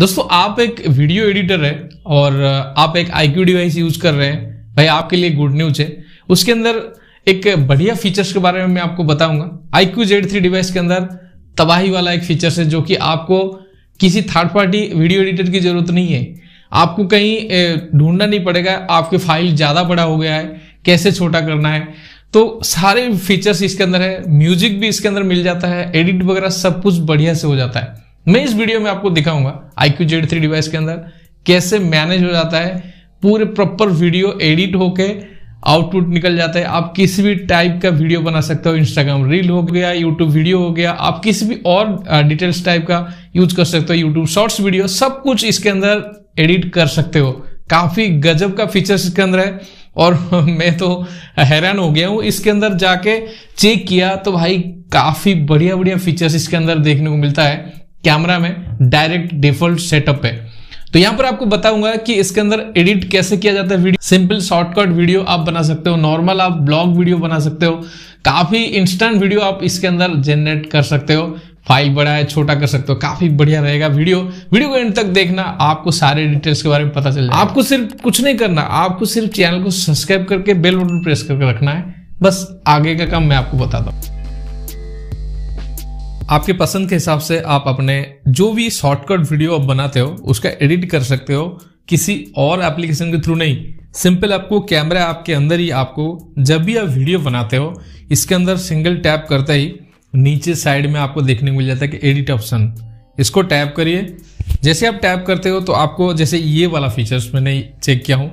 दोस्तों आप एक वीडियो एडिटर है और uh, आप एक आई डिवाइस यूज कर रहे हैं भाई आपके लिए गुड न्यूज है उसके अंदर एक बढ़िया फीचर्स के बारे में मैं आपको बताऊंगा iQOO Z three device के अंदर तबाही वाला एक फीचर्स है जो कि आपको किसी थर्ड पार्टी वीडियो एडिटर की जरूरत नहीं है आपको कहीं ढूंढना नहीं पड़ेगा आपके फाइल ज़्यादा बड़ा हो गया है कैसे छोटा करना है तो सारे फीचर्स इसके अंदर है म्यूजिक भी इसके अंदर मिल जाता है एडिट वगैरह सब कुछ बढ़िया से हो जाता है मैं इस वीडियो में आपको दिखाऊंगा आईक्यू जेड थ्री डिवाइस के अंदर कैसे मैनेज हो जाता है पूरे प्रॉपर वीडियो एडिट होके आउटपुट निकल जाता है आप किसी भी टाइप का वीडियो बना सकते हो इंस्टाग्राम रील हो गया यूट्यूब वीडियो हो गया आप किसी भी और डिटेल्स टाइप का यूज कर सकते हो यूट्यूब शॉर्ट्स वीडियो सब कुछ इसके अंदर एडिट कर सकते हो काफी गजब का फीचर्स इसके अंदर है और मैं तो हैरान हो गया हूँ इसके अंदर जाके चेक किया तो भाई काफी बढ़िया बढ़िया फीचर्स इसके अंदर देखने को मिलता है कैमरा में डायरेक्ट डिफॉल्ट सेटअप है तो यहां पर आपको बताऊंगा कि इसके अंदर एडिट कैसे किया जाता है वीडियो सिंपल शॉर्टकट वीडियो आप बना सकते हो नॉर्मल आप ब्लॉग वीडियो बना सकते हो काफी इंस्टेंट वीडियो आप इसके अंदर जनरेट कर सकते हो फाइल बड़ा है छोटा कर सकते हो काफी बढ़िया रहेगा वीडियो वीडियो को एंड तक देखना आपको सारे डिटेल्स के बारे में पता चल जाएगा आपको सिर्फ कुछ नहीं करना आपको सिर्फ चैनल को सब्सक्राइब करके बेल बटन प्रेस करके रखना है बस आगे का काम मैं आपको बताता हूँ आपके पसंद के हिसाब से आप अपने जो भी शॉर्टकट वीडियो आप बनाते हो उसका एडिट कर सकते हो किसी और एप्लीकेशन के थ्रू नहीं सिंपल आपको कैमरा आपके अंदर ही आपको जब भी आप वीडियो बनाते हो इसके अंदर सिंगल टैप करते ही नीचे साइड में आपको देखने को मिल जाता है कि एडिट ऑप्शन इसको टैप करिए जैसे आप टैप करते हो तो आपको जैसे ये वाला फीचर्स मैंने चेक किया हूँ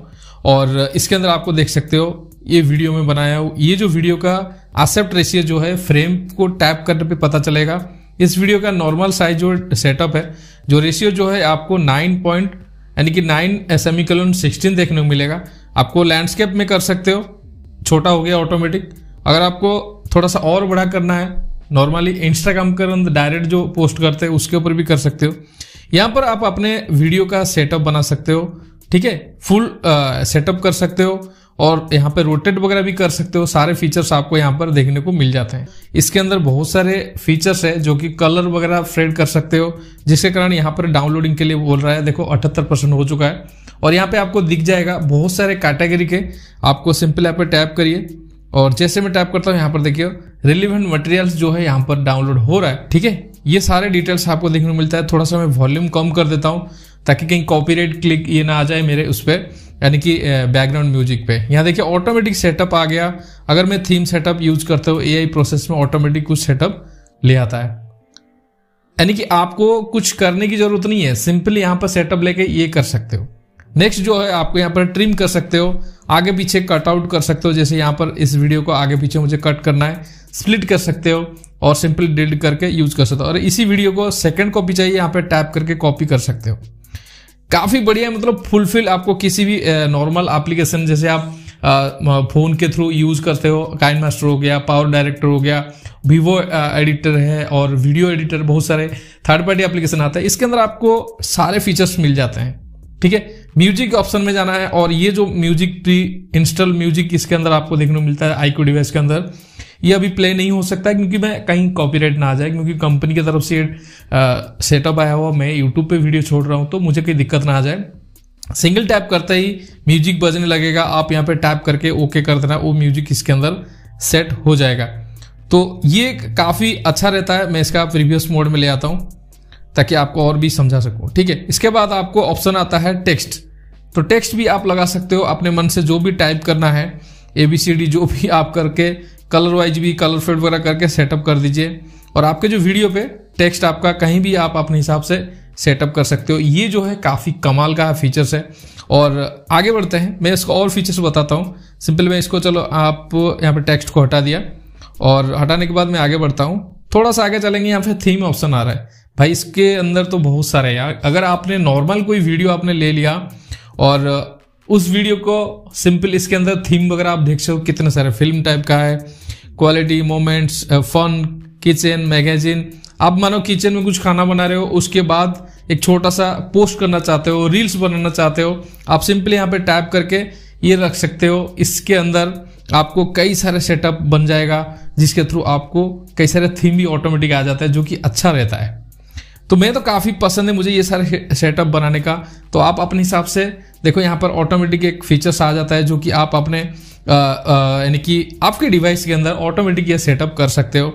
और इसके अंदर आपको देख सकते हो ये वीडियो में बनाया हूँ ये जो वीडियो का आसेप्ट रेशियो जो है फ्रेम को टैप करने पे पता चलेगा इस वीडियो का नॉर्मल साइज जो सेटअप है जो रेशियो जो है आपको नाइन पॉइंट यानी कि नाइन सेमिकलन सिक्सटीन देखने को मिलेगा आपको लैंडस्केप में कर सकते हो छोटा हो गया ऑटोमेटिक अगर आपको थोड़ा सा और बड़ा करना है नॉर्मली इंस्टाग्राम कर डायरेक्ट जो पोस्ट करते हैं उसके ऊपर भी कर सकते हो यहाँ पर आप अपने वीडियो का सेटअप बना सकते हो ठीक है फुल सेटअप कर सकते हो और यहाँ पे रोटेट वगैरह भी कर सकते हो सारे फीचर्स आपको यहाँ पर देखने को मिल जाते हैं इसके अंदर बहुत सारे फीचर्स है जो कि कलर वगैरह फ्रेड कर सकते हो जिसके कारण यहाँ पर डाउनलोडिंग के लिए बोल रहा है देखो अठहत्तर परसेंट हो चुका है और यहाँ पे आपको दिख जाएगा बहुत सारे कैटेगरी के आपको सिंपल यहाँ पर टैप करिए और जैसे मैं टैप करता हूँ यहाँ पर देखिए रिलीवेंट मटेरियल्स जो है यहाँ पर डाउनलोड हो रहा है ठीक है ये सारे डिटेल्स आपको देखने को मिलता है थोड़ा सा मैं वॉल्यूम कम कर देता हूँ ताकि कहीं कॉपी क्लिक ये ना आ जाए मेरे उस पर यानी कि बैकग्राउंड म्यूजिक पे यहाँ देखिए ऑटोमेटिक सेटअप आ गया अगर मैं थीम सेटअप यूज करते हूँ एआई प्रोसेस में ऑटोमेटिक कुछ सेटअप ले आता है यानी कि आपको कुछ करने की जरूरत नहीं है सिंपली यहाँ पर सेटअप लेके ये कर सकते हो नेक्स्ट जो है आपको यहाँ पर ट्रिम कर सकते हो आगे पीछे कटआउट कर सकते हो जैसे यहाँ पर इस वीडियो को आगे पीछे मुझे कट करना है स्प्लिट कर सकते हो और सिंपली डिलीट करके यूज कर सकते हो और इसी वीडियो को सेकंड कॉपी चाहिए यहाँ पर टैप करके कॉपी कर सकते हो काफी बढ़िया मतलब फुलफिल आपको किसी भी नॉर्मल एप्लीकेशन जैसे आप फोन के थ्रू यूज करते हो काइन मास्टर हो गया पावर डायरेक्टर हो गया वीवो एडिटर है और वीडियो एडिटर बहुत सारे थर्ड पार्टी एप्लीकेशन आता है इसके अंदर आपको सारे फीचर्स मिल जाते हैं ठीक है म्यूजिक ऑप्शन में जाना है और ये जो म्यूजिक प्री इंस्टॉल म्यूजिक इसके अंदर आपको देखने को मिलता है आईक्यू डिवाइस के अंदर ये अभी प्ले नहीं हो सकता क्योंकि मैं कहीं कॉपीराइट ना आ जाए क्योंकि कंपनी की तरफ से सेटअप आया हुआ मैं यूट्यूब पे वीडियो छोड़ रहा हूँ तो मुझे कोई दिक्कत ना आ जाए सिंगल टैप करते ही म्यूजिक बजने लगेगा आप यहाँ पे टैप करके ओके कर देना वो म्यूजिक इसके अंदर सेट हो जाएगा तो ये काफ़ी अच्छा रहता है मैं इसका प्रीवियस मोड में ले आता हूँ ताकि आपको और भी समझा सकूँ ठीक है इसके बाद आपको ऑप्शन आता है टेक्स्ट तो टेक्स्ट भी आप लगा सकते हो अपने मन से जो भी टाइप करना है ए बी सी डी जो भी आप करके कलर वाइज भी कलर फेड वगैरह करके सेटअप कर दीजिए और आपके जो वीडियो पे टेक्स्ट आपका कहीं भी आप अपने हिसाब से सेटअप कर सकते हो ये जो है काफ़ी कमाल का फीचर्स है और आगे बढ़ते हैं मैं इसको और फीचर्स बताता हूँ सिंपल में इसको चलो आप यहाँ पर टेक्स्ट को हटा दिया और हटाने के बाद मैं आगे बढ़ता हूँ थोड़ा सा आगे चलेंगे यहाँ पे थीम ऑप्शन आ रहा है भाई इसके अंदर तो बहुत सारे यार अगर आपने नॉर्मल कोई वीडियो आपने ले लिया और उस वीडियो को सिंपल इसके अंदर थीम वगैरह आप देख सको कितने सारे फिल्म टाइप का है quality moments fun kitchen magazine आप मानो किचन में कुछ खाना बना रहे हो उसके बाद एक छोटा सा पोस्ट करना चाहते हो रील्स बनाना चाहते हो आप सिंपली यहाँ पे टाइप करके ये रख सकते हो इसके अंदर आपको कई सारे सेटअप बन जाएगा जिसके थ्रू आपको कई सारे थीम भी ऑटोमेटिक आ जाता है जो कि अच्छा रहता है तो मैं तो काफ़ी पसंद है मुझे ये सारे सेटअप बनाने का तो आप अपने हिसाब से देखो यहाँ पर ऑटोमेटिक एक फीचर्स आ जाता है जो कि आप अपने यानी कि आपके डिवाइस के अंदर ऑटोमेटिक ये सेटअप कर सकते हो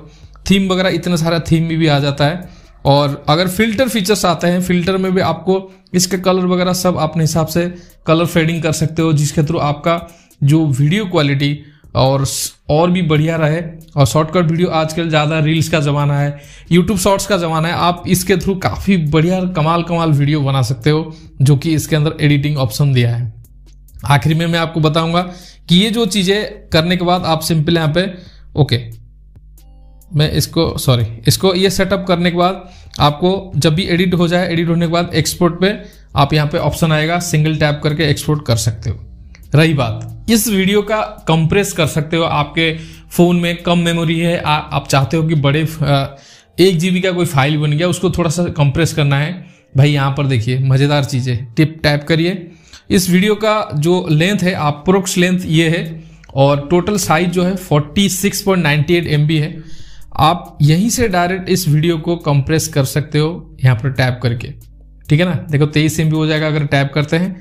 थीम वगैरह इतना सारा थीम भी, भी आ जाता है और अगर फिल्टर फीचर्स आते हैं फिल्टर में भी आपको इसके कलर वगैरह सब अपने हिसाब से कलर फेडिंग कर सकते हो जिसके थ्रू आपका जो वीडियो क्वालिटी और और भी बढ़िया रहे और शॉर्टकट वीडियो आजकल ज़्यादा रील्स का ज़माना है यूट्यूब शॉर्ट्स का ज़माना है आप इसके थ्रू काफ़ी बढ़िया कमाल कमाल वीडियो बना सकते हो जो कि इसके अंदर एडिटिंग ऑप्शन दिया है आखिरी में मैं आपको बताऊंगा कि ये जो चीज़ें करने के बाद आप सिंपल यहाँ पे ओके मैं इसको सॉरी इसको ये सेटअप करने के बाद आपको जब भी एडिट हो जाए एडिट होने के बाद एक्सपोर्ट पे आप यहाँ पे ऑप्शन आएगा सिंगल टैप करके एक्सपोर्ट कर सकते हो रही बात इस वीडियो का कंप्रेस कर सकते हो आपके फ़ोन में कम मेमोरी है आ, आप चाहते हो कि बड़े आ, एक जीबी का कोई फाइल बन गया उसको थोड़ा सा कंप्रेस करना है भाई यहाँ पर देखिए मज़ेदार चीज़ें टिप टाइप करिए इस वीडियो का जो लेंथ है आप प्रोक्स लेंथ ये है और टोटल साइज जो है 46.98 सिक्स है आप यहीं से डायरेक्ट इस वीडियो को कंप्रेस कर सकते हो यहाँ पर टैप करके ठीक है ना देखो 23 एम हो जाएगा अगर टैप करते हैं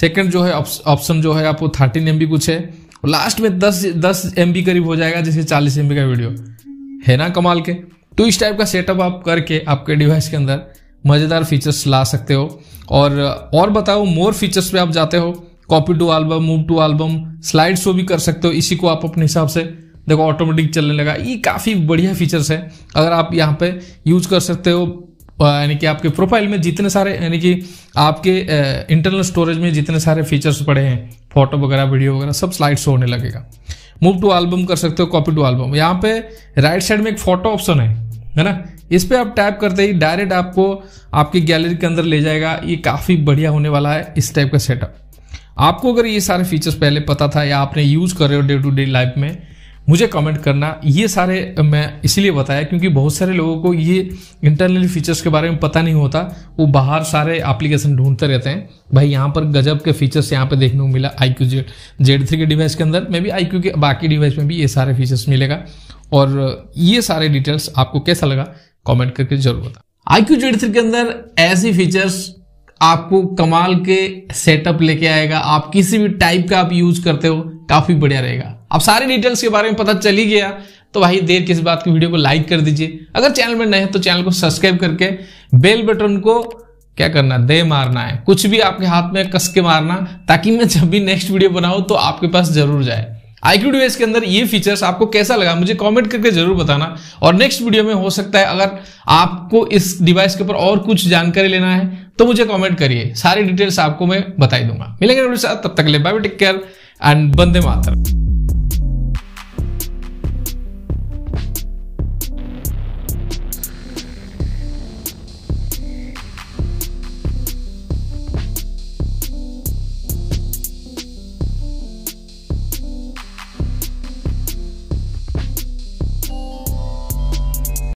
सेकंड जो है ऑप्शन जो है आपको थर्टीन एम कुछ है और लास्ट में दस दस एम करीब हो जाएगा जैसे चालीस एम का वीडियो है ना कमाल के तो इस टाइप का सेटअप आप करके आपके डिवाइस के अंदर मज़ेदार फीचर्स ला सकते हो और और बताओ मोर फीचर्स पे आप जाते हो copy to album move to album slide show भी कर सकते हो इसी को आप अपने हिसाब से देखो ऑटोमेटिक चलने लगा ये काफ़ी बढ़िया फीचर्स है अगर आप यहाँ पे यूज कर सकते हो यानी कि आपके प्रोफाइल में जितने सारे यानी कि आपके इंटरनल स्टोरेज में जितने सारे फीचर्स पड़े हैं फोटो वगैरह वीडियो वगैरह सब स्लाइड शो होने लगेगा मूव टू एल्बम कर सकते हो कॉपी टू एल्बम यहाँ पे राइट साइड में एक फोटो ऑप्शन है है ना इस पर आप टैप करते ही डायरेक्ट आपको आपकी गैलरी के अंदर ले जाएगा ये काफ़ी बढ़िया होने वाला है इस टाइप का सेटअप आपको अगर ये सारे फीचर्स पहले पता था या आपने यूज़ कर रहे हो डे टू डे लाइफ में मुझे कमेंट करना ये सारे मैं इसलिए बताया क्योंकि बहुत सारे लोगों को ये इंटरनल फीचर्स के बारे में पता नहीं होता वो बाहर सारे एप्लीकेशन ढूंढते रहते हैं भाई यहाँ पर गजब के फीचर्स यहाँ पे देखने को मिला iQOO Z Z three के डिवाइस के अंदर मे भी आई क्यू के बाकी डिवाइस में भी ये सारे फीचर्स मिलेगा और ये सारे डिटेल्स आपको कैसा लगा कॉमेंट करके जरूर बता आई क्यू जेड थ्री के अंदर ऐसी फीचर्स आपको कमाल के सेटअप लेके आएगा आप किसी भी टाइप का आप यूज करते हो काफी बढ़िया रहेगा अब सारी डिटेल्स के बारे में पता चल ही गया तो भाई देर किस बात की वीडियो को लाइक कर दीजिए अगर चैनल में नए हैं तो चैनल को सब्सक्राइब करके बेल बटन को क्या करना दे मारना है कुछ भी आपके हाथ में कस के मारना ताकि मैं जब भी नेक्स्ट वीडियो बनाऊं तो आपके पास जरूर जाए आईक्यू डिवाइस के अंदर ये फीचर्स आपको कैसा लगा मुझे कमेंट करके जरूर बताना और नेक्स्ट वीडियो में हो सकता है अगर आपको इस डिवाइस के ऊपर और कुछ जानकारी लेना है तो मुझे कमेंट करिए सारी डिटेल्स आपको मैं बताई दूंगा मिलेंगे तब तक ले बाय टेक केयर एंड बंदे मातरम